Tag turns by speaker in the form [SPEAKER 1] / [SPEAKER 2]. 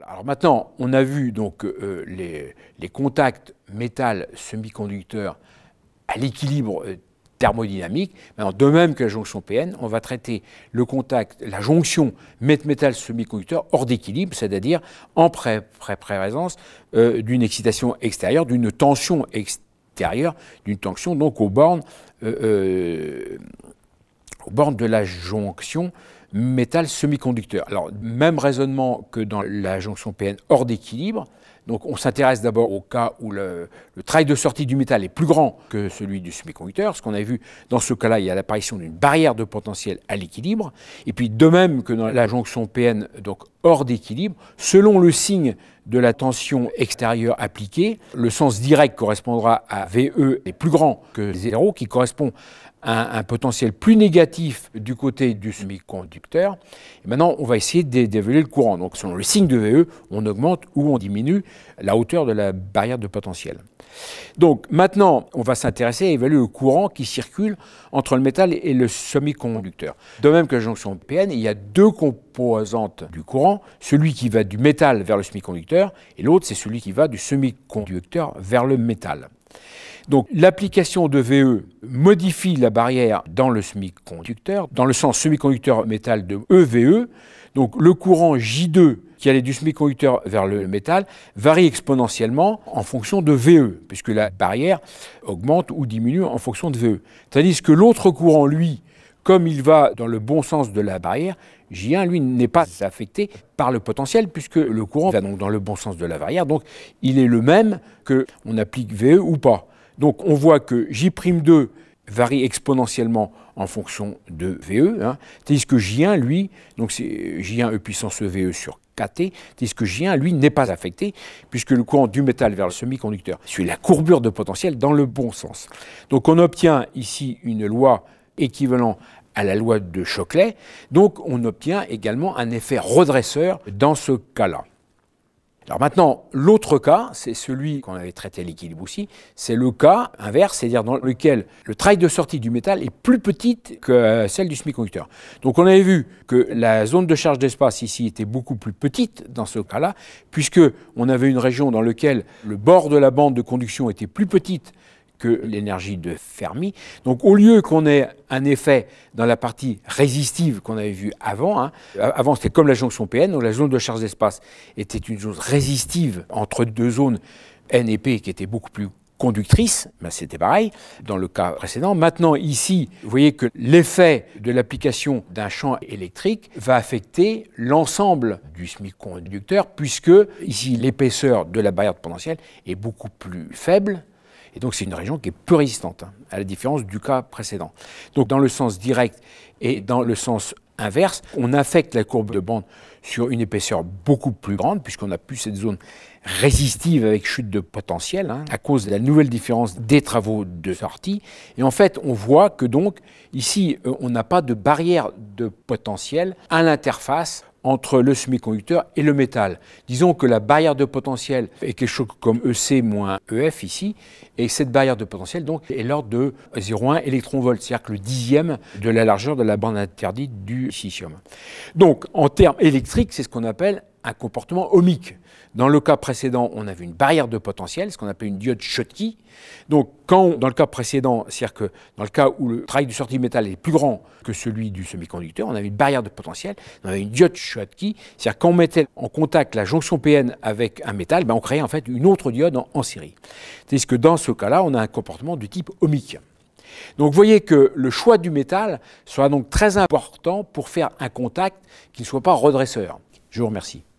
[SPEAKER 1] Alors maintenant, on a vu donc euh, les, contacts métal-semi-conducteur à l'équilibre euh, thermodynamique. de même que la jonction PN, on va traiter le contact, la jonction métal semi-conducteur hors d'équilibre, c'est-à-dire en pré pré présence euh, d'une excitation extérieure, d'une tension extérieure, d'une tension donc aux bornes euh, aux bornes de la jonction métal semi-conducteur. Alors, même raisonnement que dans la jonction PN hors d'équilibre. Donc, on s'intéresse d'abord au cas où le, le, trail de sortie du métal est plus grand que celui du semi-conducteur. Ce qu'on a vu dans ce cas-là, il y a l'apparition d'une barrière de potentiel à l'équilibre. Et puis, de même que dans la jonction PN donc hors d'équilibre, selon le signe de la tension extérieure appliquée. Le sens direct correspondra à VE est plus grand que 0, qui correspond à un potentiel plus négatif du côté du semi-conducteur. maintenant, on va essayer de le courant. Donc, selon le signe de VE, on augmente ou on diminue la hauteur de la barrière de potentiel. Donc maintenant, on va s'intéresser à évaluer le courant qui circule entre le métal et le semi-conducteur. De même que la jonction PN, il y a deux composantes du courant, celui qui va du métal vers le semi-conducteur et l'autre c'est celui qui va du semi-conducteur vers le métal. Donc l'application de VE modifie la barrière dans le semi-conducteur, dans le sens semi-conducteur métal de EVE. E. Donc le courant J2 qui allait du semi-conducteur vers le métal varie exponentiellement en fonction de VE, puisque la barrière augmente ou diminue en fonction de VE. Tandis que l'autre courant, lui, comme il va dans le bon sens de la barrière, J1, lui, n'est pas affecté par le potentiel, puisque le courant va donc dans le bon sens de la barrière, donc il est le même que on applique VE ou pas. Donc on voit que J'2 varie exponentiellement en fonction de VE, hein, tandis que J1, lui, donc c'est J1 E puissance VE sur KT, tandis que J1, lui, n'est pas affecté, puisque le courant du métal vers le semi-conducteur suit la courbure de potentiel dans le bon sens. Donc on obtient ici une loi équivalente à la loi de Choclet. Donc on obtient également un effet redresseur dans ce cas-là. Alors maintenant, l'autre cas, c'est celui qu'on avait traité à l'équilibre c'est le cas inverse, c'est-à-dire dans lequel le trail de sortie du métal est plus petite que euh, celle du semi-conducteur. Donc on avait vu que la zone de charge d'espace ici était beaucoup plus petite dans ce cas-là, puisque on avait une région dans laquelle le bord de la bande de conduction était plus petite que l'énergie de Fermi. Donc au lieu qu'on ait un effet dans la partie résistive qu'on avait vue avant, hein, avant c'était comme la jonction PN, où la zone de charge d'espace était une zone résistive entre deux zones N et P qui étaient beaucoup plus conductrice, ben c'était pareil dans le cas précédent. Maintenant, ici, vous voyez que l'effet de l'application d'un champ électrique va affecter l'ensemble du semi-conducteur, puisque ici, l'épaisseur de la barrière de potentiel est beaucoup plus faible et donc c'est une région qui est peu résistante, hein, à la différence du cas précédent. Donc dans le sens direct et dans le sens inverse, on affecte la courbe de bande sur une épaisseur beaucoup plus grande, puisqu'on n'a plus cette zone résistive avec chute de potentiel, hein, à cause de la nouvelle différence des travaux de sortie. Et en fait, on voit que donc, ici, euh, on n'a pas de barrière de potentiel à l'interface entre le semi-conducteur et le métal. Disons que la barrière de potentiel est quelque chose comme EC moins EF ici, et cette barrière de potentiel donc est l'ordre de 0,1 électron cest c'est-à-dire que le dixième de la largeur de la bande interdite du silicium. Donc en termes électriques, c'est ce qu'on appelle un comportement ohmique. Dans le cas précédent, on avait une barrière de potentiel, ce qu'on appelle une diode Schottky. Donc, quand, dans le cas précédent, c'est-à-dire que dans le cas où le travail du sortie métal est plus grand que celui du semi-conducteur, on avait une barrière de potentiel, on avait une diode Schottky, c'est-à-dire qu'on mettait en contact la jonction PN avec un métal, ben on créait en fait une autre diode en, cest série. dire que dans ce cas-là, on a un comportement du type ohmique. Donc vous voyez que le choix du métal sera donc très important pour faire un contact qui ne soit pas redresseur. Je vous remercie.